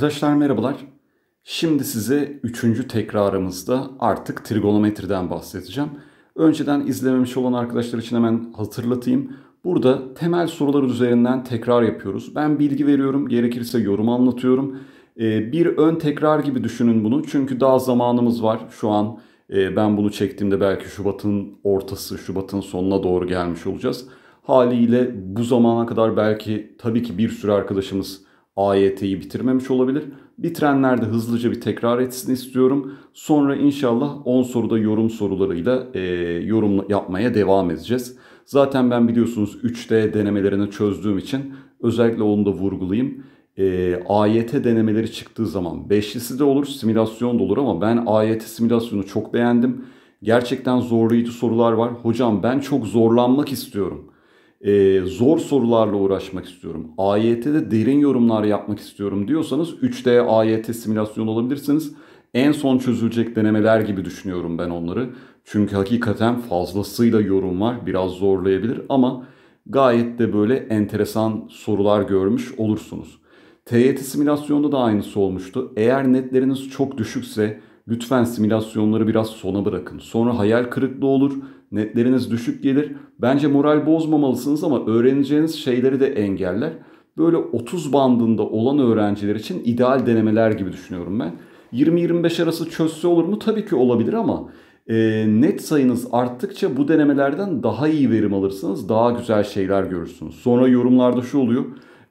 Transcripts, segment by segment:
Arkadaşlar merhabalar. Şimdi size üçüncü tekrarımızda artık trigonometriden bahsedeceğim. Önceden izlememiş olan arkadaşlar için hemen hatırlatayım. Burada temel sorular üzerinden tekrar yapıyoruz. Ben bilgi veriyorum, gerekirse yorum anlatıyorum. Ee, bir ön tekrar gibi düşünün bunu. Çünkü daha zamanımız var. Şu an e, ben bunu çektiğimde belki Şubat'ın ortası, Şubat'ın sonuna doğru gelmiş olacağız. Haliyle bu zamana kadar belki tabii ki bir sürü arkadaşımız AYT'yi bitirmemiş olabilir. Bitirenler hızlıca bir tekrar etsin istiyorum. Sonra inşallah 10 soruda yorum sorularıyla e, yorum yapmaya devam edeceğiz. Zaten ben biliyorsunuz 3D denemelerini çözdüğüm için özellikle onu da vurgulayayım. E, AYT denemeleri çıktığı zaman beşlisi de olur, simülasyon da olur ama ben AYT simülasyonu çok beğendim. Gerçekten zorlayıcı sorular var. Hocam ben çok zorlanmak istiyorum e, zor sorularla uğraşmak istiyorum. AYT'de derin yorumlar yapmak istiyorum diyorsanız 3D AYT simülasyon olabilirsiniz. En son çözülecek denemeler gibi düşünüyorum ben onları. Çünkü hakikaten fazlasıyla yorum var. Biraz zorlayabilir ama gayet de böyle enteresan sorular görmüş olursunuz. TYT simülasyonda da aynısı olmuştu. Eğer netleriniz çok düşükse lütfen simülasyonları biraz sona bırakın. Sonra hayal kırıklığı olur, netleriniz düşük gelir. Bence moral bozmamalısınız ama öğreneceğiniz şeyleri de engeller. Böyle 30 bandında olan öğrenciler için ideal denemeler gibi düşünüyorum ben. 20-25 arası çözse olur mu? Tabii ki olabilir ama e, net sayınız arttıkça bu denemelerden daha iyi verim alırsınız. Daha güzel şeyler görürsünüz. Sonra yorumlarda şu oluyor.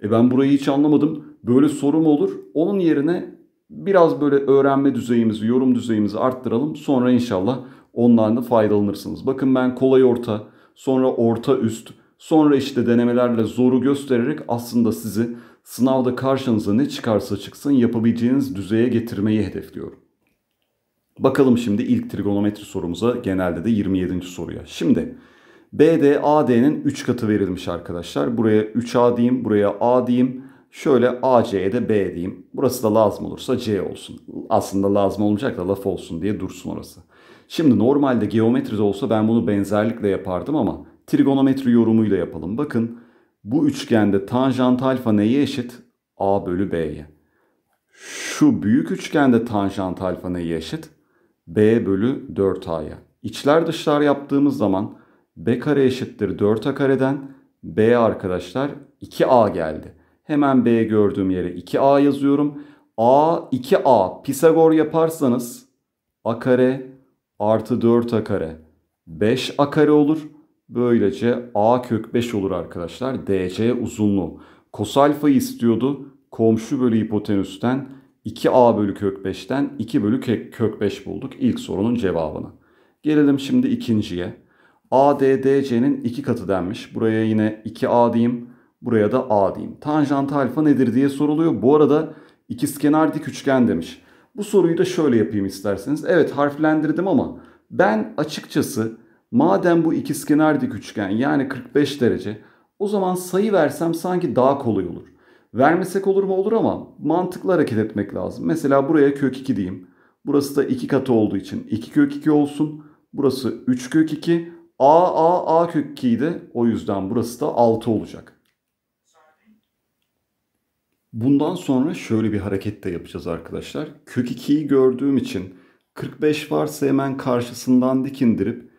E ben burayı hiç anlamadım. Böyle soru mu olur? Onun yerine biraz böyle öğrenme düzeyimizi, yorum düzeyimizi arttıralım. Sonra inşallah ondan da faydalanırsınız. Bakın ben kolay orta, sonra orta üst, sonra işte denemelerle zoru göstererek aslında sizi sınavda karşınıza ne çıkarsa çıksın yapabileceğiniz düzeye getirmeyi hedefliyorum. Bakalım şimdi ilk trigonometri sorumuza genelde de 27. soruya. Şimdi BD AD'nin 3 katı verilmiş arkadaşlar. Buraya 3A diyeyim, buraya A diyeyim. Şöyle A, de B diyeyim. Burası da lazım olursa C olsun. Aslında lazım olacak da laf olsun diye dursun orası. Şimdi normalde geometride olsa ben bunu benzerlikle yapardım ama trigonometri yorumuyla yapalım. Bakın bu üçgende tanjant alfa neye eşit? A bölü B'ye. Şu büyük üçgende tanjant alfa neye eşit? B bölü 4A'ya. İçler dışlar yaptığımız zaman B kare eşittir 4A kareden B arkadaşlar 2A geldi. Hemen B gördüğüm yere 2A yazıyorum. A 2A Pisagor yaparsanız A kare artı 4 A kare 5 A kare olur. Böylece A kök 5 olur arkadaşlar. DC uzunluğu. Kos alfa istiyordu. Komşu bölü hipotenüsten 2A bölü kök 5'ten 2 bölü kök 5 bulduk ilk sorunun cevabını. Gelelim şimdi ikinciye. ADDC'nin 2 katı denmiş. Buraya yine 2A diyeyim. Buraya da A diyeyim. Tanjant alfa nedir diye soruluyor. Bu arada ikizkenar dik üçgen demiş. Bu soruyu da şöyle yapayım isterseniz. Evet harflendirdim ama ben açıkçası madem bu ikizkenar dik üçgen yani 45 derece o zaman sayı versem sanki daha kolay olur. Vermesek olur mu olur ama mantıklı hareket etmek lazım. Mesela buraya kök 2 diyeyim. Burası da 2 katı olduğu için 2 kök 2 olsun. Burası 3 kök 2. A, A, A kök 2 idi. O yüzden burası da 6 olacak. Bundan sonra şöyle bir hareket de yapacağız arkadaşlar. Kök 2'yi gördüğüm için 45 varsa hemen karşısından dikindirip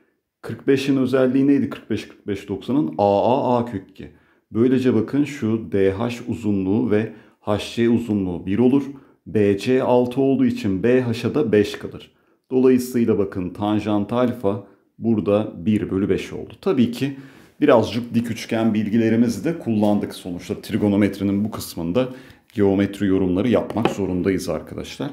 45'in özelliği neydi 45 45 90'ın AAA kök 2. Böylece bakın şu DH uzunluğu ve HC uzunluğu 1 olur. BC 6 olduğu için BH'a da 5 kalır. Dolayısıyla bakın tanjant alfa burada 1 bölü 5 oldu. Tabii ki birazcık dik üçgen bilgilerimizi de kullandık. Sonuçta trigonometrinin bu kısmında geometri yorumları yapmak zorundayız arkadaşlar.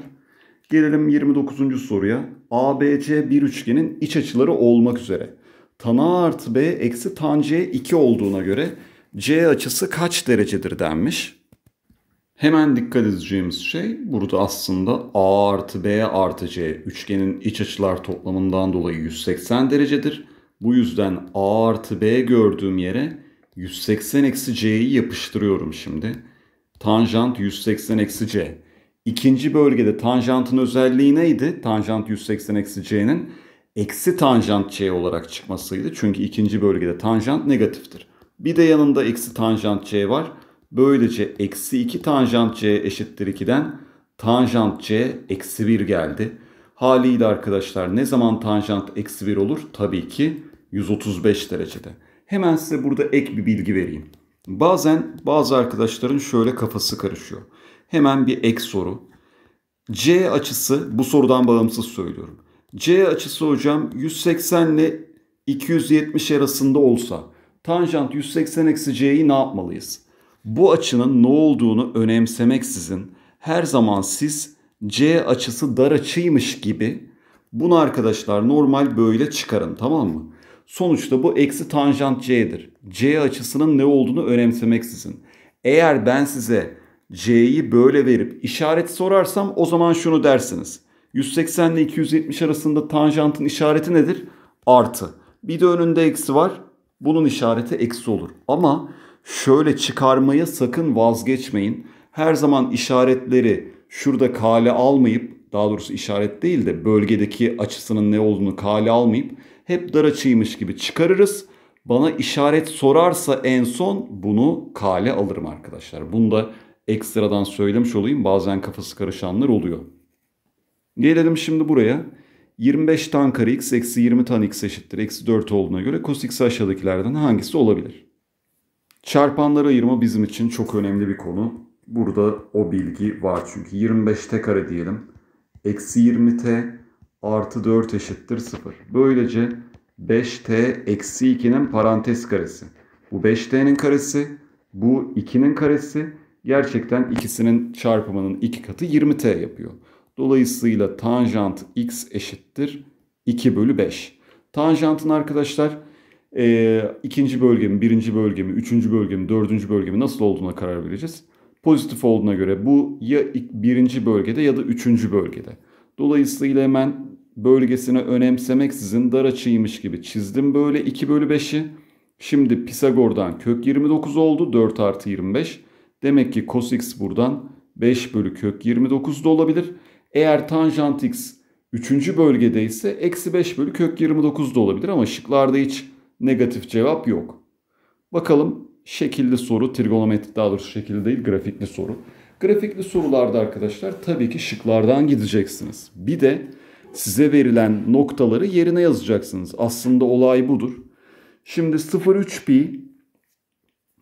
Gelelim 29. soruya. ABC bir üçgenin iç açıları olmak üzere. Tan A artı B eksi tan C 2 olduğuna göre C açısı kaç derecedir denmiş. Hemen dikkat edeceğimiz şey burada aslında A artı B artı C üçgenin iç açılar toplamından dolayı 180 derecedir. Bu yüzden a artı b gördüğüm yere 180 eksi c'yi yapıştırıyorum şimdi. Tanjant 180 eksi c. İkinci bölgede tanjantın özelliği neydi? Tanjant 180 eksi c'nin eksi tanjant c olarak çıkmasıydı. Çünkü ikinci bölgede tanjant negatiftir. Bir de yanında eksi tanjant c var. Böylece eksi 2 tanjant c eşittir 2'den tanjant c eksi 1 geldi. Haliyle arkadaşlar ne zaman tanjant eksi 1 olur? Tabii ki 135 derecede. Hemen size burada ek bir bilgi vereyim. Bazen bazı arkadaşların şöyle kafası karışıyor. Hemen bir ek soru. C açısı bu sorudan bağımsız söylüyorum. C açısı hocam 180 ile 270 arasında olsa tanjant 180 eksi C'yi ne yapmalıyız? Bu açının ne olduğunu önemsemeksizin her zaman siz C açısı dar açıymış gibi bunu arkadaşlar normal böyle çıkarın tamam mı? Sonuçta bu eksi tanjant c'dir. c açısının ne olduğunu önemsemeksizin. Eğer ben size c'yi böyle verip işaret sorarsam o zaman şunu dersiniz. 180 ile 270 arasında tanjantın işareti nedir? Artı. Bir de önünde eksi var. Bunun işareti eksi olur. Ama şöyle çıkarmaya sakın vazgeçmeyin. Her zaman işaretleri şurada kale almayıp daha doğrusu işaret değil de bölgedeki açısının ne olduğunu kale almayıp hep dar açıymış gibi çıkarırız. Bana işaret sorarsa en son bunu kale alırım arkadaşlar. Bunu da ekstradan söylemiş olayım. Bazen kafası karışanlar oluyor. Gelelim şimdi buraya. 25 tan kare x eksi 20 tan x eşittir. Eksi 4 olduğuna göre cos x aşağıdakilerden hangisi olabilir? Çarpanları ayırma bizim için çok önemli bir konu. Burada o bilgi var çünkü 25t kare diyelim. Eksi 20t artı 4 eşittir 0. Böylece 5t eksi 2'nin parantez karesi. Bu 5t'nin karesi, bu 2'nin karesi. Gerçekten ikisinin çarpımının 2 katı 20t yapıyor. Dolayısıyla tanjant x eşittir 2 bölü 5. Tanjantın arkadaşlar e, ikinci bölgemi, birinci bölgemi, üçüncü bölgemi, dördüncü bölgemi nasıl olduğuna karar vereceğiz. Pozitif olduğuna göre bu ya birinci bölgede ya da üçüncü bölgede. Dolayısıyla hemen bölgesini önemsemeksizin dar açıymış gibi çizdim böyle 2 bölü 5'i. Şimdi Pisagor'dan kök 29 oldu 4 artı 25. Demek ki cos x buradan 5 bölü kök 29 da olabilir. Eğer tanjant x 3. bölgede ise eksi 5 bölü kök 29 da olabilir ama şıklarda hiç negatif cevap yok. Bakalım şekilli soru trigonometrik daha doğrusu şekilli değil grafikli soru. Grafikli sorularda arkadaşlar tabii ki şıklardan gideceksiniz. Bir de size verilen noktaları yerine yazacaksınız. Aslında olay budur. Şimdi 0,3pi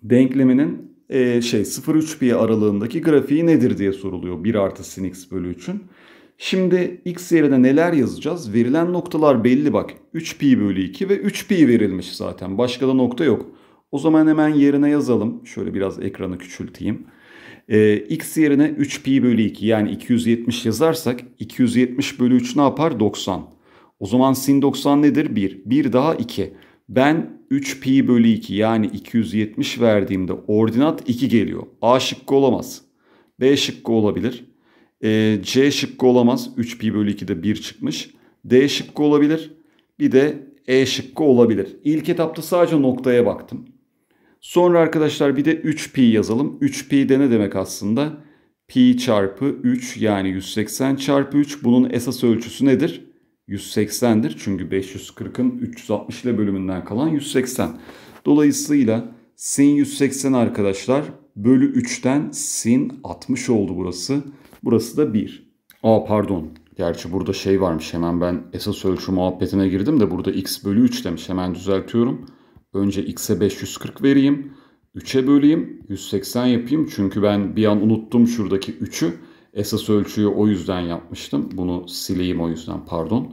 denkleminin e, şey 0,3pi aralığındaki grafiği nedir diye soruluyor 1 artı sin x bölü 3'ün. Şimdi x yerine neler yazacağız? Verilen noktalar belli bak. 3pi bölü 2 ve 3pi verilmiş zaten. Başka da nokta yok. O zaman hemen yerine yazalım. Şöyle biraz ekranı küçülteyim. Ee, x yerine 3pi bölü 2 yani 270 yazarsak 270 bölü 3 ne yapar? 90. O zaman sin 90 nedir? 1. 1 daha 2. Ben 3pi bölü 2 yani 270 verdiğimde ordinat 2 geliyor. A şıkkı olamaz. B şıkkı olabilir. E, C şıkkı olamaz. 3pi bölü 2'de 1 çıkmış. D şıkkı olabilir. Bir de E şıkkı olabilir. İlk etapta sadece noktaya baktım. Sonra arkadaşlar bir de 3pi yazalım. 3pi de ne demek aslında? Pi çarpı 3 yani 180 çarpı 3. Bunun esas ölçüsü nedir? 180'dir. Çünkü 540'ın 360 ile bölümünden kalan 180. Dolayısıyla sin 180 arkadaşlar bölü 3'ten sin 60 oldu burası. Burası da 1. Aa pardon. Gerçi burada şey varmış hemen ben esas ölçü muhabbetine girdim de burada x bölü 3 demiş hemen düzeltiyorum. Önce x'e 540 vereyim. 3'e böleyim. 180 yapayım. Çünkü ben bir an unuttum şuradaki 3'ü. Esas ölçüyü o yüzden yapmıştım. Bunu sileyim o yüzden pardon.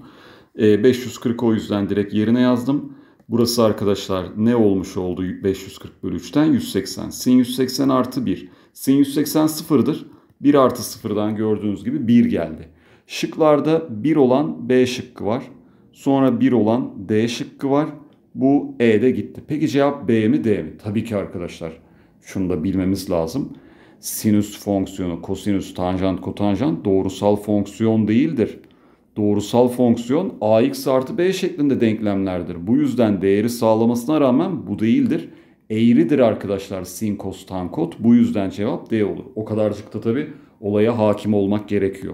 E, 540 o yüzden direkt yerine yazdım. Burası arkadaşlar ne olmuş oldu 540 bölü 3'ten 180. Sin 180 artı 1. Sin 180 sıfırdır. 1 artı sıfırdan gördüğünüz gibi 1 geldi. Şıklarda 1 olan B şıkkı var. Sonra 1 olan D şıkkı var. Bu E de gitti. Peki cevap B mi D mi? Tabii ki arkadaşlar şunu da bilmemiz lazım. Sinüs fonksiyonu, kosinüs, tanjant, kotanjant doğrusal fonksiyon değildir. Doğrusal fonksiyon ax artı b şeklinde denklemlerdir. Bu yüzden değeri sağlamasına rağmen bu değildir. Eğridir arkadaşlar sin, kos, tan, kot. Bu yüzden cevap D olur. O kadarcık da tabii olaya hakim olmak gerekiyor.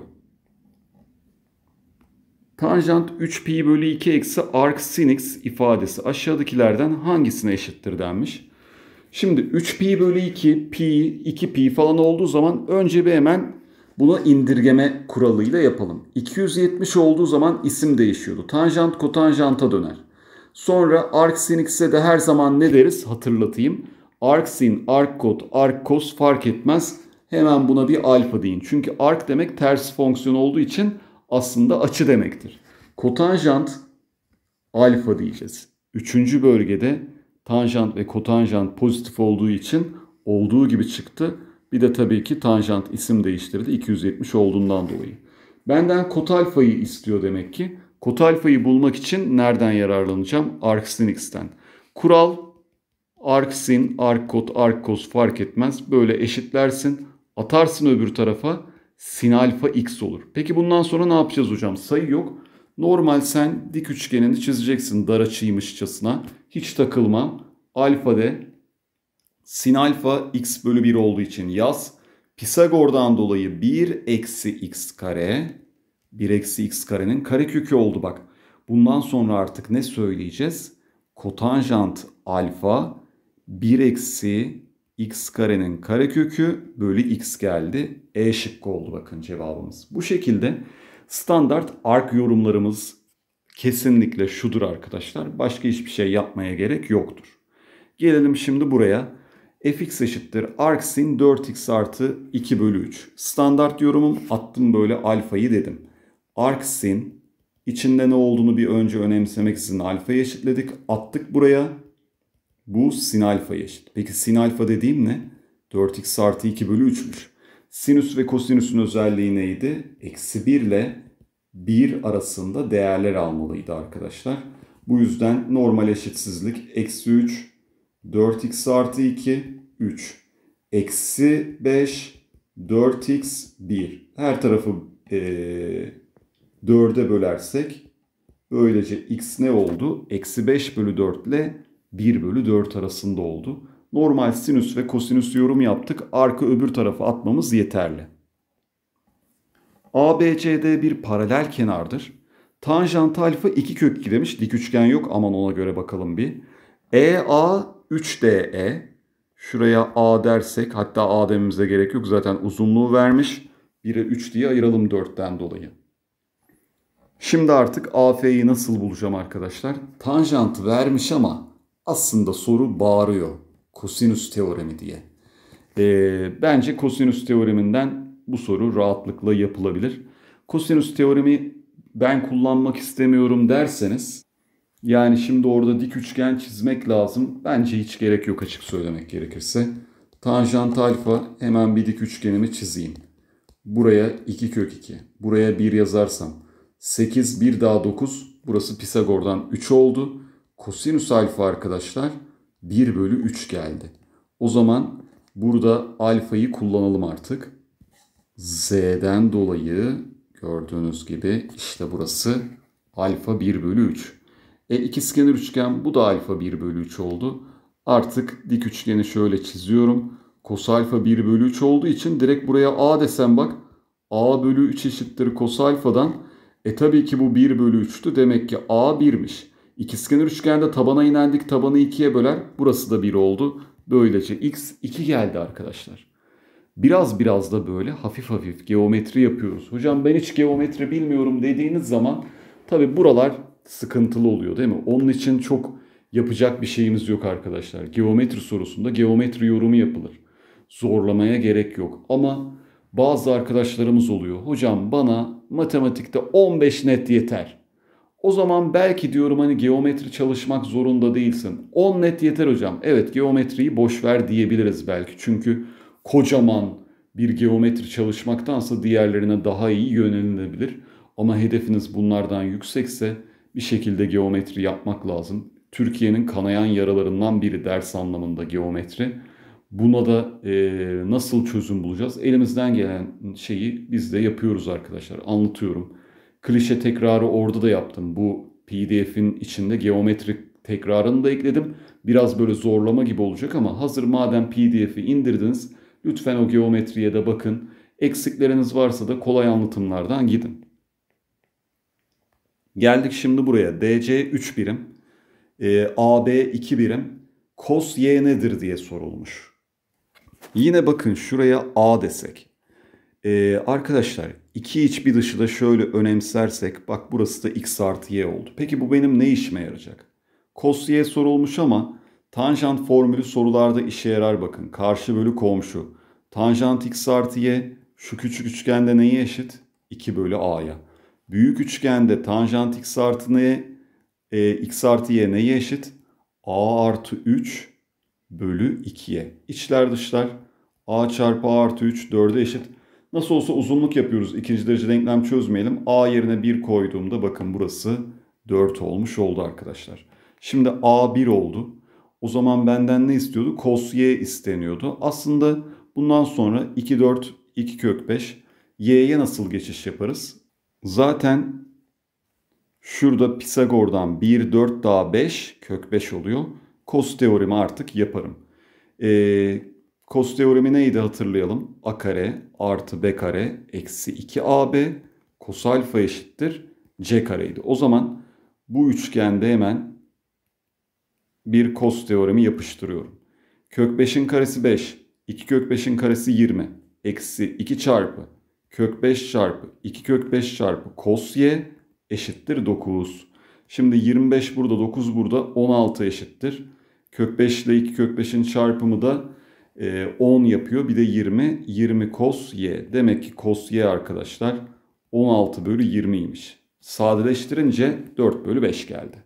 Tanjant 3pi bölü 2 eksi arc x ifadesi aşağıdakilerden hangisine eşittir denmiş. Şimdi 3pi bölü 2, pi, 2pi falan olduğu zaman önce bir hemen buna indirgeme kuralıyla yapalım. 270 olduğu zaman isim değişiyordu. Tanjant kotanjanta döner. Sonra arc sin de her zaman ne deriz hatırlatayım. Arcsin, arccot, arccos fark etmez. Hemen buna bir alfa deyin. Çünkü arc demek ters fonksiyon olduğu için aslında açı demektir. Kotanjant alfa diyeceğiz. Üçüncü bölgede tanjant ve kotanjant pozitif olduğu için olduğu gibi çıktı. Bir de tabii ki tanjant isim değiştirdi 270 olduğundan dolayı. Benden kotalfayı istiyor demek ki. Kotalfayı bulmak için nereden yararlanacağım? Arcsinix'ten. Kural arcsin, arccot, arccos fark etmez. Böyle eşitlersin, atarsın öbür tarafa sin alfa x olur. Peki bundan sonra ne yapacağız hocam? Sayı yok. Normal sen dik üçgenini çizeceksin dar açıymışçasına. Hiç takılma. Alfa de sin alfa x bölü 1 olduğu için yaz. Pisagor'dan dolayı 1 eksi x kare 1 eksi x karenin karekökü oldu bak. Bundan sonra artık ne söyleyeceğiz? Kotanjant alfa 1 eksi x karenin karekökü bölü x geldi. E şıkkı oldu bakın cevabımız. Bu şekilde standart ark yorumlarımız kesinlikle şudur arkadaşlar. Başka hiçbir şey yapmaya gerek yoktur. Gelelim şimdi buraya. fx eşittir arc sin 4x artı 2 bölü 3. Standart yorumum attım böyle alfayı dedim. Arc sin içinde ne olduğunu bir önce önemsemek için alfayı eşitledik. Attık buraya. Bu sin alfa eşit. Peki sin alfa dediğim ne? 4x artı 2 bölü 3'müş. Sinüs ve kosinüsün özelliği neydi? Eksi 1 ile 1 arasında değerler almalıydı arkadaşlar. Bu yüzden normal eşitsizlik eksi 3, 4x artı 2, 3. Eksi 5, 4x, 1. Her tarafı e, 4'e bölersek böylece x ne oldu? Eksi 5 bölü 4 ile 1 bölü 4 arasında oldu normal sinüs ve kosinüs yorum yaptık. Arka öbür tarafa atmamız yeterli. ABCD bir paralel kenardır. Tanjant alfa 2 kök 2 demiş. Dik üçgen yok aman ona göre bakalım bir. EA 3DE. Şuraya A dersek hatta A dememize gerek yok. Zaten uzunluğu vermiş. 1'e 3 diye ayıralım 4'ten dolayı. Şimdi artık AF'yi nasıl bulacağım arkadaşlar? Tanjantı vermiş ama aslında soru bağırıyor. Kosinüs teoremi diye. E, bence kosinüs teoreminden bu soru rahatlıkla yapılabilir. Kosinüs teoremi ben kullanmak istemiyorum derseniz yani şimdi orada dik üçgen çizmek lazım. Bence hiç gerek yok açık söylemek gerekirse. Tanjant alfa hemen bir dik üçgenimi çizeyim. Buraya 2 kök 2. Buraya 1 yazarsam 8 1 daha 9. Burası Pisagor'dan 3 oldu. Kosinüs alfa arkadaşlar 1 bölü 3 geldi. O zaman burada alfayı kullanalım artık. Z'den dolayı gördüğünüz gibi işte burası alfa 1 bölü 3. E ikizkenar üçgen bu da alfa 1 bölü 3 oldu. Artık dik üçgeni şöyle çiziyorum. Kos alfa 1 bölü 3 olduğu için direkt buraya a desem bak. a bölü 3 eşittir kos alfadan. E tabii ki bu 1 bölü 3'tü. Demek ki a 1'miş. İkizkenar üçgende tabana inendik tabanı ikiye böler. Burası da 1 oldu. Böylece x 2 geldi arkadaşlar. Biraz biraz da böyle hafif hafif geometri yapıyoruz. Hocam ben hiç geometri bilmiyorum dediğiniz zaman tabi buralar sıkıntılı oluyor değil mi? Onun için çok yapacak bir şeyimiz yok arkadaşlar. Geometri sorusunda geometri yorumu yapılır. Zorlamaya gerek yok. Ama bazı arkadaşlarımız oluyor. Hocam bana matematikte 15 net yeter. O zaman belki diyorum hani geometri çalışmak zorunda değilsin. 10 net yeter hocam. Evet geometriyi boş ver diyebiliriz belki. Çünkü kocaman bir geometri çalışmaktansa diğerlerine daha iyi yönelinebilir. Ama hedefiniz bunlardan yüksekse bir şekilde geometri yapmak lazım. Türkiye'nin kanayan yaralarından biri ders anlamında geometri. Buna da e, nasıl çözüm bulacağız? Elimizden gelen şeyi biz de yapıyoruz arkadaşlar. Anlatıyorum klişe tekrarı orada da yaptım. Bu PDF'in içinde geometrik tekrarını da ekledim. Biraz böyle zorlama gibi olacak ama hazır madem PDF'i indirdiniz lütfen o geometriye de bakın. Eksikleriniz varsa da kolay anlatımlardan gidin. Geldik şimdi buraya. DC 3 birim, e, AB 2 birim, cos y nedir diye sorulmuş. Yine bakın şuraya A desek. E, arkadaşlar 2 iç bir dışı da şöyle önemsersek bak burası da x artı y oldu. Peki bu benim ne işime yarayacak? Cos y sorulmuş ama tanjant formülü sorularda işe yarar bakın. Karşı bölü komşu. Tanjant x artı y şu küçük üçgende neyi eşit? 2 bölü a'ya. Büyük üçgende tanjant x artı ne? E, x artı y neyi eşit? a artı 3 bölü 2'ye. İçler dışlar a çarpı a artı 3 4'e eşit. Nasıl olsa uzunluk yapıyoruz. İkinci derece denklem çözmeyelim. A yerine 1 koyduğumda bakın burası 4 olmuş oldu arkadaşlar. Şimdi A 1 oldu. O zaman benden ne istiyordu? Cos Y isteniyordu. Aslında bundan sonra 2 4 2 kök 5 Y'ye nasıl geçiş yaparız? Zaten şurada Pisagor'dan 1 4 daha 5 kök 5 oluyor. Kos teoremi artık yaparım. Ee, Kos teoremi neydi hatırlayalım. A kare artı B kare eksi 2AB kos alfa eşittir C kareydi. O zaman bu üçgende hemen bir kos teoremi yapıştırıyorum. Kök 5'in karesi 5, 2 kök 5'in karesi 20, eksi 2 çarpı kök 5 çarpı 2 kök 5 çarpı kos y eşittir 9. Şimdi 25 burada 9 burada 16 eşittir. Kök 5 ile 2 kök 5'in çarpımı da 10 ee, yapıyor bir de 20. 20 cos y. Demek ki cos y arkadaşlar 16 bölü 20'ymiş. Sadeleştirince 4 bölü 5 geldi.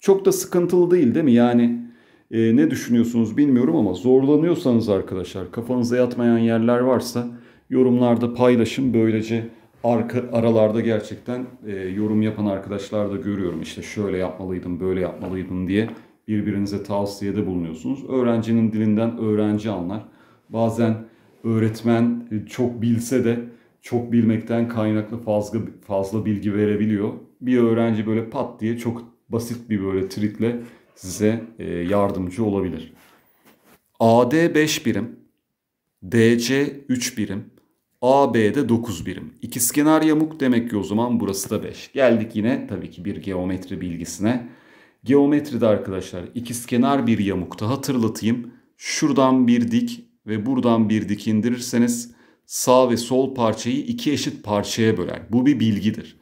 Çok da sıkıntılı değil değil mi? Yani e, ne düşünüyorsunuz bilmiyorum ama zorlanıyorsanız arkadaşlar kafanıza yatmayan yerler varsa yorumlarda paylaşın. Böylece arka, aralarda gerçekten e, yorum yapan arkadaşlar da görüyorum. İşte şöyle yapmalıydım böyle yapmalıydım diye birbirinize tavsiyede bulunuyorsunuz. Öğrencinin dilinden öğrenci anlar. Bazen öğretmen çok bilse de çok bilmekten kaynaklı fazla fazla bilgi verebiliyor. Bir öğrenci böyle pat diye çok basit bir böyle trikle size e, yardımcı olabilir. AD 5 birim, DC 3 birim, AB'de 9 birim. İkizkenar yamuk demek ki o zaman burası da 5. Geldik yine tabii ki bir geometri bilgisine. Geometride arkadaşlar ikizkenar bir yamukta hatırlatayım. Şuradan bir dik ve buradan bir dik indirirseniz sağ ve sol parçayı iki eşit parçaya böler. Bu bir bilgidir.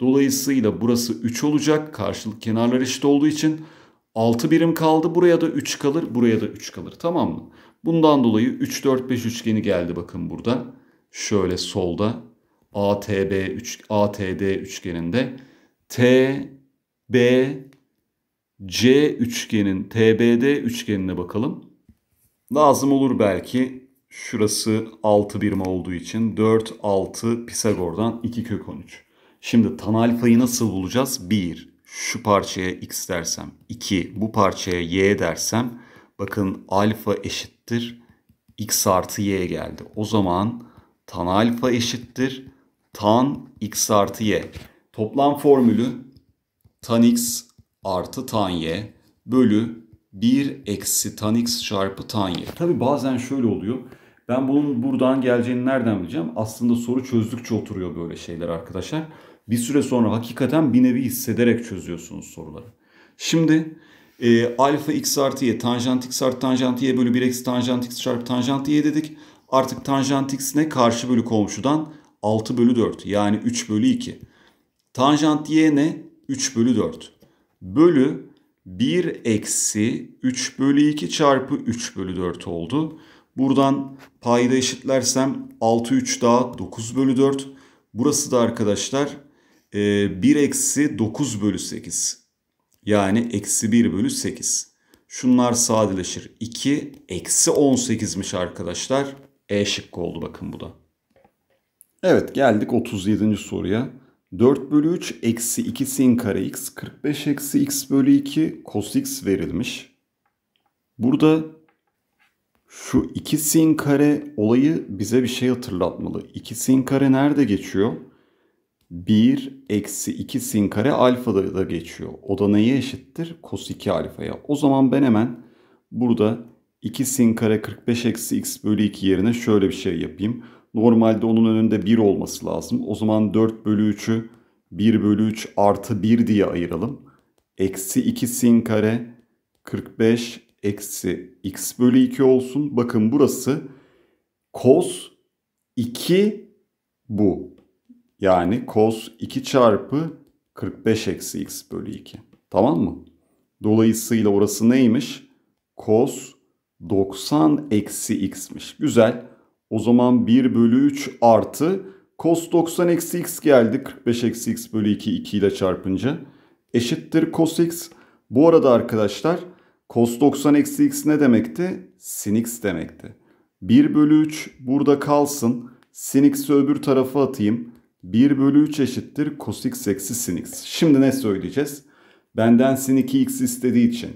Dolayısıyla burası 3 olacak. Karşılık kenarlar eşit olduğu için 6 birim kaldı. Buraya da 3 kalır. Buraya da 3 kalır. Tamam mı? Bundan dolayı 3, 4, 5 üçgeni geldi bakın burada. Şöyle solda ATB 3 ATD üçgeninde T B C üçgenin TBD üçgenine bakalım. Lazım olur belki. Şurası 6 birim olduğu için 4, 6 Pisagor'dan 2 kök 13. Şimdi tan alfayı nasıl bulacağız? 1. Şu parçaya x dersem. 2. Bu parçaya y dersem. Bakın alfa eşittir. x artı y geldi. O zaman tan alfa eşittir. Tan x artı y. Toplam formülü tan x artı tan y bölü 1 eksi tan x çarpı tan y. Tabi bazen şöyle oluyor. Ben bunun buradan geleceğini nereden bileceğim? Aslında soru çözdükçe oturuyor böyle şeyler arkadaşlar. Bir süre sonra hakikaten bir nevi hissederek çözüyorsunuz soruları. Şimdi e, alfa x artı y tanjant x artı tanjant y bölü 1 eksi tanjant x çarpı tanjant y dedik. Artık tanjant x ne? Karşı bölü komşudan 6 bölü 4 yani 3 bölü 2. Tanjant y ne? 3 bölü 4 bölü 1 eksi 3 bölü 2 çarpı 3 bölü 4 oldu. Buradan payda eşitlersem 6 3 daha 9 bölü 4. Burası da arkadaşlar 1 e, eksi 9 bölü 8. Yani eksi 1 bölü 8. Şunlar sadeleşir. 2 eksi 18'miş arkadaşlar. E şıkkı oldu bakın bu da. Evet geldik 37. soruya. 4 bölü 3 eksi 2 sin kare x 45 eksi x bölü 2 cos x verilmiş. Burada şu 2 sin kare olayı bize bir şey hatırlatmalı. 2 sin kare nerede geçiyor? 1 eksi 2 sin kare alfada da geçiyor. O da neye eşittir? Cos 2 alfaya. O zaman ben hemen burada 2 sin kare 45 eksi x bölü 2 yerine şöyle bir şey yapayım. Normalde onun önünde 1 olması lazım. O zaman 4 bölü 3'ü 1 bölü 3 artı 1 diye ayıralım. Eksi 2 sin kare 45 eksi x bölü 2 olsun. Bakın burası cos 2 bu. Yani cos 2 çarpı 45 eksi x bölü 2. Tamam mı? Dolayısıyla orası neymiş? Cos 90 eksi x'miş. Güzel. O zaman 1 bölü 3 artı cos 90 eksi x geldi. 45 eksi x bölü 2 2 ile çarpınca eşittir cos x. Bu arada arkadaşlar cos 90 eksi x ne demekti? Sin x demekti. 1 bölü 3 burada kalsın. Sin x'i öbür tarafa atayım. 1 bölü 3 eşittir cos x eksi sin x. Şimdi ne söyleyeceğiz? Benden sin 2x istediği için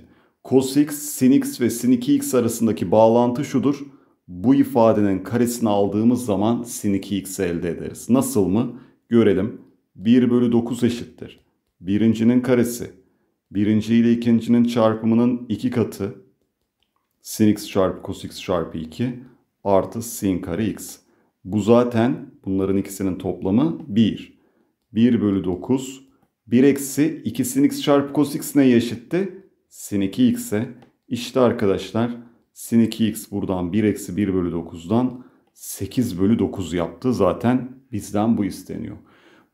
cos x, sin x ve sin 2x arasındaki bağlantı şudur bu ifadenin karesini aldığımız zaman sin 2x elde ederiz. Nasıl mı? Görelim. 1 bölü 9 eşittir. Birincinin karesi. Birinci ile ikincinin çarpımının 2 katı. Sin x çarpı cos x çarpı 2 artı sin kare x. Bu zaten bunların ikisinin toplamı 1. 1 bölü 9. 1 eksi 2 sin x çarpı cos x neye eşitti? Sin 2x'e. İşte arkadaşlar Sin 2x buradan 1 eksi 1 bölü 9'dan 8 bölü 9 yaptı. Zaten bizden bu isteniyor.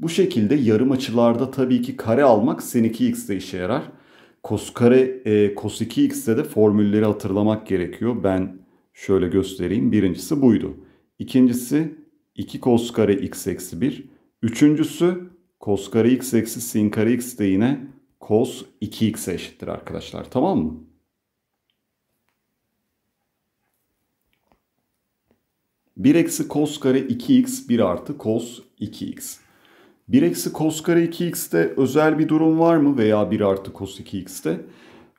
Bu şekilde yarım açılarda tabii ki kare almak sin 2x'de işe yarar. Kos kare, e, cos 2x'de de formülleri hatırlamak gerekiyor. Ben şöyle göstereyim. Birincisi buydu. İkincisi 2 kos kare x eksi 1. Üçüncüsü kos kare x eksi sin kare x de yine kos 2x'e eşittir arkadaşlar. Tamam mı? 1 eksi cos kare 2x 1 artı cos 2x. 1 eksi cos kare 2x'te özel bir durum var mı veya 1 artı cos 2x'te?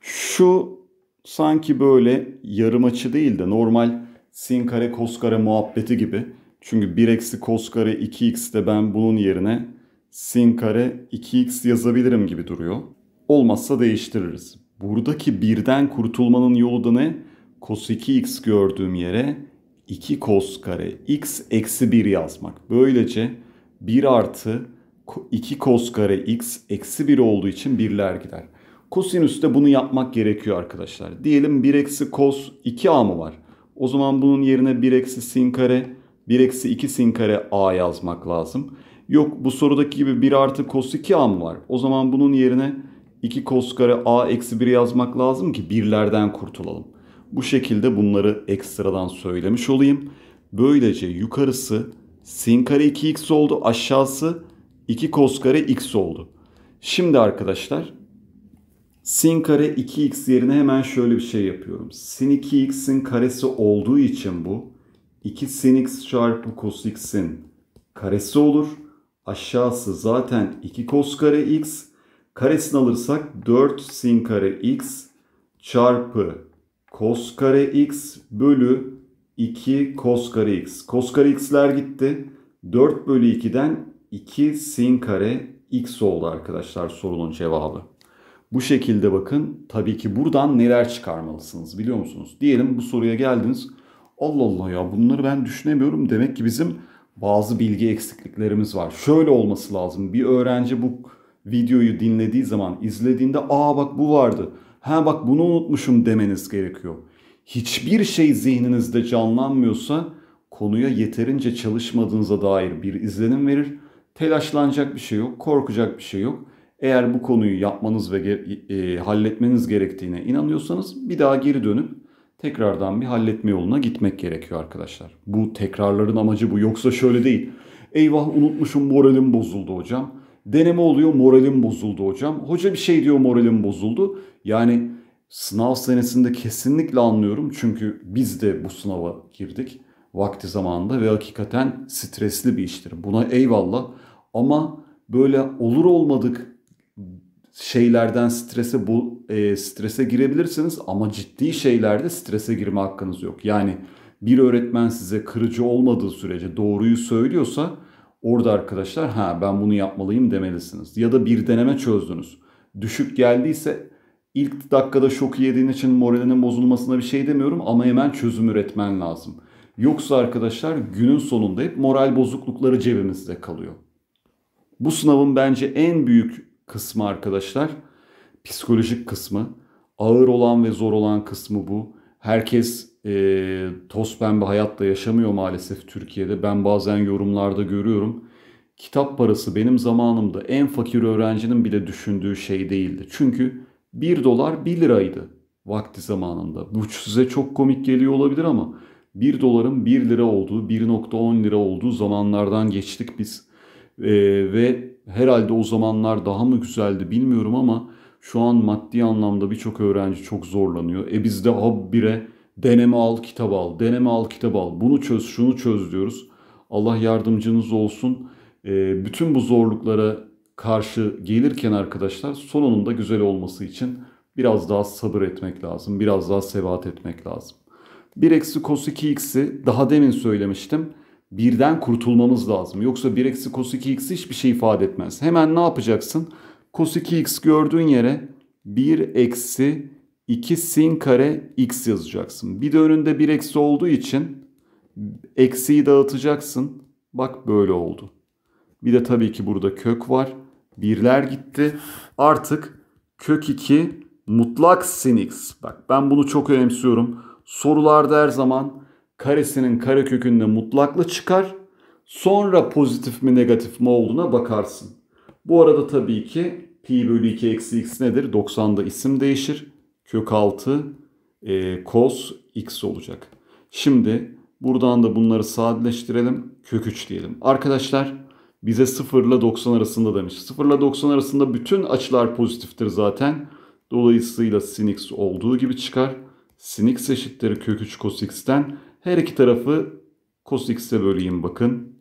Şu sanki böyle yarım açı değil de normal sin kare cos kare muhabbeti gibi. Çünkü 1 eksi cos kare 2x'te ben bunun yerine sin kare 2x yazabilirim gibi duruyor. Olmazsa değiştiririz. Buradaki birden kurtulmanın yolu da ne? Cos 2x gördüğüm yere 2 kos kare x eksi 1 yazmak. Böylece 1 artı 2 kos kare x eksi 1 olduğu için birler gider. Kosinüste bunu yapmak gerekiyor arkadaşlar. Diyelim 1 eksi kos 2a mı var? O zaman bunun yerine 1 eksi sin kare 1 eksi 2 sin kare a yazmak lazım. Yok bu sorudaki gibi 1 artı kos 2a mı var? O zaman bunun yerine 2 kos kare a eksi 1 yazmak lazım ki birlerden kurtulalım. Bu şekilde bunları ekstradan söylemiş olayım. Böylece yukarısı sin kare 2x oldu. Aşağısı 2 kos kare x oldu. Şimdi arkadaşlar sin kare 2x yerine hemen şöyle bir şey yapıyorum. Sin 2x'in karesi olduğu için bu 2 sin x çarpı kos x'in karesi olur. Aşağısı zaten 2 kos kare x. Karesini alırsak 4 sin kare x çarpı Kos kare x bölü 2 kos kare x. Kos kare x'ler gitti. 4 bölü 2'den 2 sin kare x oldu arkadaşlar sorunun cevabı. Bu şekilde bakın tabii ki buradan neler çıkarmalısınız biliyor musunuz? Diyelim bu soruya geldiniz. Allah Allah ya bunları ben düşünemiyorum. Demek ki bizim bazı bilgi eksikliklerimiz var. Şöyle olması lazım. Bir öğrenci bu videoyu dinlediği zaman izlediğinde aa bak bu vardı ha bak bunu unutmuşum demeniz gerekiyor. Hiçbir şey zihninizde canlanmıyorsa konuya yeterince çalışmadığınıza dair bir izlenim verir. Telaşlanacak bir şey yok, korkacak bir şey yok. Eğer bu konuyu yapmanız ve e, halletmeniz gerektiğine inanıyorsanız bir daha geri dönüp tekrardan bir halletme yoluna gitmek gerekiyor arkadaşlar. Bu tekrarların amacı bu. Yoksa şöyle değil. Eyvah unutmuşum moralim bozuldu hocam. Deneme oluyor moralim bozuldu hocam. Hoca bir şey diyor moralim bozuldu. Yani sınav senesinde kesinlikle anlıyorum. Çünkü biz de bu sınava girdik vakti zamanında ve hakikaten stresli bir iştir. Buna eyvallah ama böyle olur olmadık şeylerden strese bu e, strese girebilirsiniz ama ciddi şeylerde strese girme hakkınız yok. Yani bir öğretmen size kırıcı olmadığı sürece doğruyu söylüyorsa Orada arkadaşlar ha ben bunu yapmalıyım demelisiniz. Ya da bir deneme çözdünüz. Düşük geldiyse ilk dakikada şoku yediğin için moralinin bozulmasına bir şey demiyorum ama hemen çözüm üretmen lazım. Yoksa arkadaşlar günün sonunda hep moral bozuklukları cebimizde kalıyor. Bu sınavın bence en büyük kısmı arkadaşlar psikolojik kısmı. Ağır olan ve zor olan kısmı bu. Herkes e, toz pembe hayatta yaşamıyor maalesef Türkiye'de. Ben bazen yorumlarda görüyorum. Kitap parası benim zamanımda en fakir öğrencinin bile düşündüğü şey değildi. Çünkü 1 dolar 1 liraydı vakti zamanında. Bu size çok komik geliyor olabilir ama 1 doların 1 lira olduğu, 1.10 lira olduğu zamanlardan geçtik biz. Ee, ve herhalde o zamanlar daha mı güzeldi bilmiyorum ama şu an maddi anlamda birçok öğrenci çok zorlanıyor. E biz de habire Deneme al, kitap al. Deneme al, kitap al. Bunu çöz, şunu çöz diyoruz. Allah yardımcınız olsun. E, bütün bu zorluklara karşı gelirken arkadaşlar sonunun da güzel olması için biraz daha sabır etmek lazım. Biraz daha sebat etmek lazım. 1 eksi cos 2x'i daha demin söylemiştim. Birden kurtulmamız lazım. Yoksa 1 eksi cos 2x hiçbir şey ifade etmez. Hemen ne yapacaksın? Cos 2x gördüğün yere 1 eksi 2 sin kare x yazacaksın. Bir de önünde bir eksi olduğu için eksiyi dağıtacaksın. Bak böyle oldu. Bir de tabii ki burada kök var. Birler gitti. Artık kök 2 mutlak sin x. Bak ben bunu çok önemsiyorum. Sorularda her zaman karesinin karekökünde mutlakla çıkar. Sonra pozitif mi negatif mi olduğuna bakarsın. Bu arada tabii ki pi bölü 2 eksi x nedir? 90'da isim değişir kök 6 e, cos x olacak. Şimdi buradan da bunları sadeleştirelim. Kök 3 diyelim. Arkadaşlar bize 0 ile 90 arasında demiş. 0 ile 90 arasında bütün açılar pozitiftir zaten. Dolayısıyla sin x olduğu gibi çıkar. Sin x eşittir kök 3 cos x'ten. Her iki tarafı cos x'e böleyim bakın.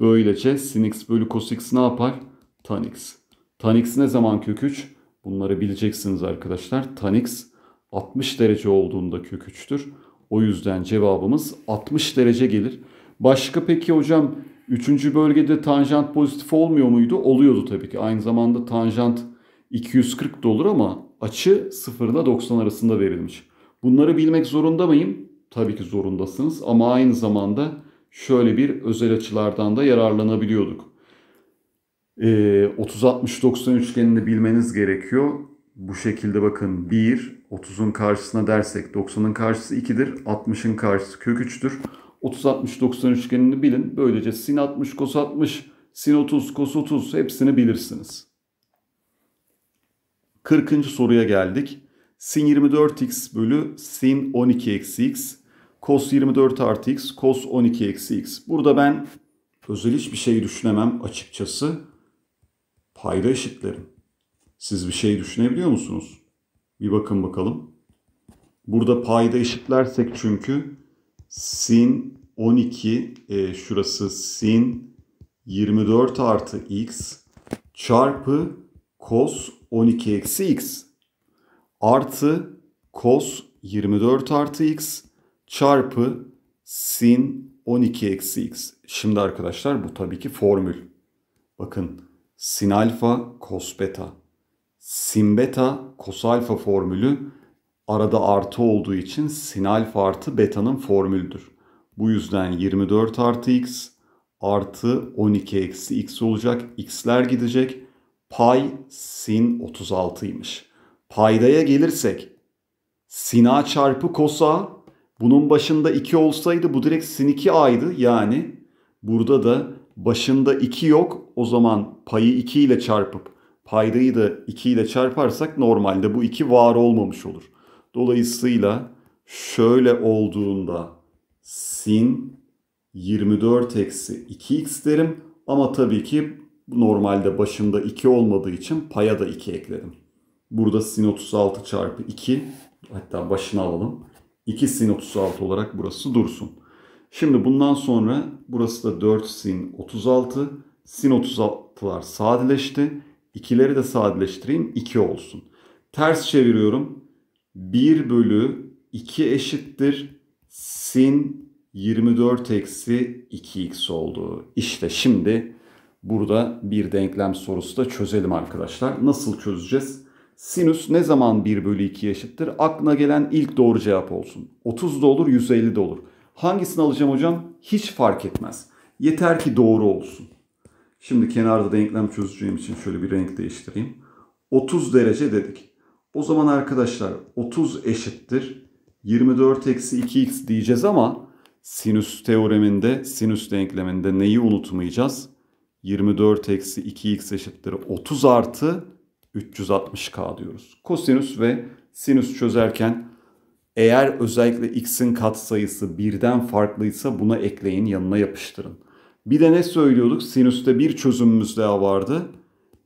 Böylece sin x bölü cos x ne yapar? Tan x. Tan x ne zaman kök 3? Bunları bileceksiniz arkadaşlar. Tanix 60 derece olduğunda kök 3'tür. O yüzden cevabımız 60 derece gelir. Başka peki hocam 3. bölgede tanjant pozitif olmuyor muydu? Oluyordu tabii ki. Aynı zamanda tanjant 240 da olur ama açı 0 ile 90 arasında verilmiş. Bunları bilmek zorunda mıyım? Tabii ki zorundasınız ama aynı zamanda şöyle bir özel açılardan da yararlanabiliyorduk. E, ee, 30-60-90 üçgenini bilmeniz gerekiyor. Bu şekilde bakın 1, 30'un karşısına dersek 90'ın karşısı 2'dir, 60'ın karşısı kök 3'tür. 30-60-90 üçgenini bilin. Böylece sin 60, kos 60, sin 30, kos 30 hepsini bilirsiniz. 40. soruya geldik. Sin 24x bölü sin 12 eksi x. Kos 24 artı x. Kos 12 eksi x. Burada ben özel hiçbir şey düşünemem açıkçası payda eşitlerim. Siz bir şey düşünebiliyor musunuz? Bir bakın bakalım. Burada payda eşitlersek çünkü sin 12 e, şurası sin 24 artı x çarpı cos 12 eksi x artı cos 24 artı x çarpı sin 12 eksi x. Şimdi arkadaşlar bu tabii ki formül. Bakın sin alfa cos beta. Sin beta cos alfa formülü arada artı olduğu için sin alfa artı beta'nın formülüdür. Bu yüzden 24 artı x artı 12 eksi x olacak. X'ler gidecek. Pay sin 36'ymış. Paydaya gelirsek sin a çarpı cos a bunun başında 2 olsaydı bu direkt sin 2a'ydı. Yani burada da başında 2 yok o zaman payı 2 ile çarpıp paydayı da 2 ile çarparsak normalde bu 2 var olmamış olur. Dolayısıyla şöyle olduğunda sin 24 eksi 2x derim. Ama tabii ki normalde başında 2 olmadığı için paya da 2 ekledim. Burada sin 36 çarpı 2 hatta başına alalım. 2 sin 36 olarak burası dursun. Şimdi bundan sonra burası da 4 sin 36 Sin 36'lar sadeleşti. İkileri de sadeleştireyim 2 olsun. Ters çeviriyorum. 1 bölü 2 eşittir. Sin 24 eksi 2x oldu. İşte şimdi burada bir denklem sorusu da çözelim arkadaşlar. Nasıl çözeceğiz? Sinüs ne zaman 1 bölü 2 eşittir? Aklına gelen ilk doğru cevap olsun. 30 da olur 150 de olur. Hangisini alacağım hocam? Hiç fark etmez. Yeter ki doğru olsun. Şimdi kenarda denklem çözeceğim için şöyle bir renk değiştireyim. 30 derece dedik. O zaman arkadaşlar 30 eşittir. 24 eksi 2x diyeceğiz ama sinüs teoreminde, sinüs denkleminde neyi unutmayacağız? 24 eksi 2x eşittir 30 artı 360k diyoruz. Kosinüs ve sinüs çözerken eğer özellikle x'in katsayısı birden farklıysa buna ekleyin yanına yapıştırın. Bir de ne söylüyorduk? Sinüste bir çözümümüz daha vardı.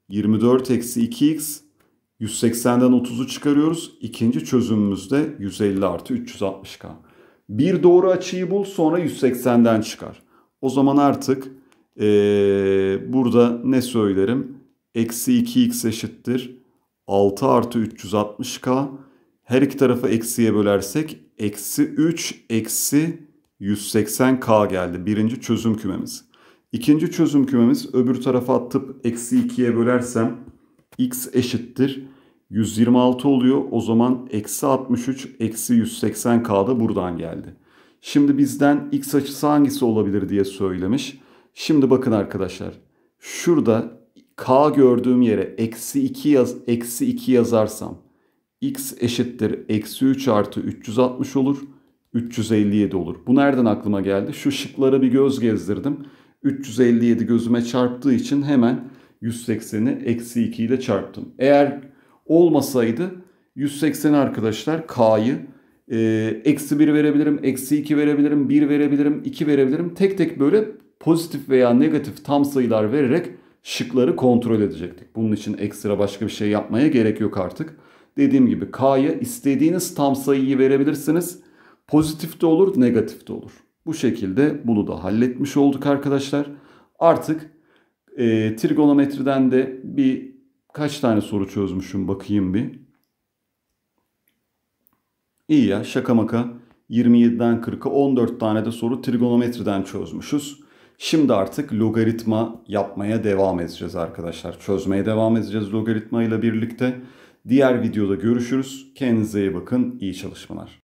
24 eksi 2x 180'den 30'u çıkarıyoruz. İkinci çözümümüzde 150 artı 360k. Bir doğru açıyı bul sonra 180'den çıkar. O zaman artık ee, burada ne söylerim? Eksi 2x eşittir. 6 artı 360k. Her iki tarafı eksiye bölersek eksi 3 eksi 180k geldi. Birinci çözüm kümemiz. İkinci çözüm kümemiz öbür tarafa atıp eksi 2'ye bölersem x eşittir. 126 oluyor. O zaman eksi 63 eksi 180 k da buradan geldi. Şimdi bizden x açısı hangisi olabilir diye söylemiş. Şimdi bakın arkadaşlar. Şurada k gördüğüm yere eksi 2, yaz, eksi 2 yazarsam x eşittir eksi 3 artı 360 olur. 357 olur. Bu nereden aklıma geldi? Şu şıklara bir göz gezdirdim. 357 gözüme çarptığı için hemen 180'i eksi 2 ile çarptım. Eğer olmasaydı 180 arkadaşlar K'yı e, eksi 1 verebilirim, eksi 2 verebilirim, 1 verebilirim, 2 verebilirim. Tek tek böyle pozitif veya negatif tam sayılar vererek şıkları kontrol edecektik. Bunun için ekstra başka bir şey yapmaya gerek yok artık. Dediğim gibi K'ya istediğiniz tam sayıyı verebilirsiniz. Pozitif de olur, negatif de olur. Bu şekilde bunu da halletmiş olduk arkadaşlar. Artık e, trigonometriden de bir kaç tane soru çözmüşüm bakayım bir. İyi ya şaka maka 27'den 40'a 14 tane de soru trigonometriden çözmüşüz. Şimdi artık logaritma yapmaya devam edeceğiz arkadaşlar. Çözmeye devam edeceğiz logaritma ile birlikte. Diğer videoda görüşürüz. Kendinize iyi bakın. İyi çalışmalar.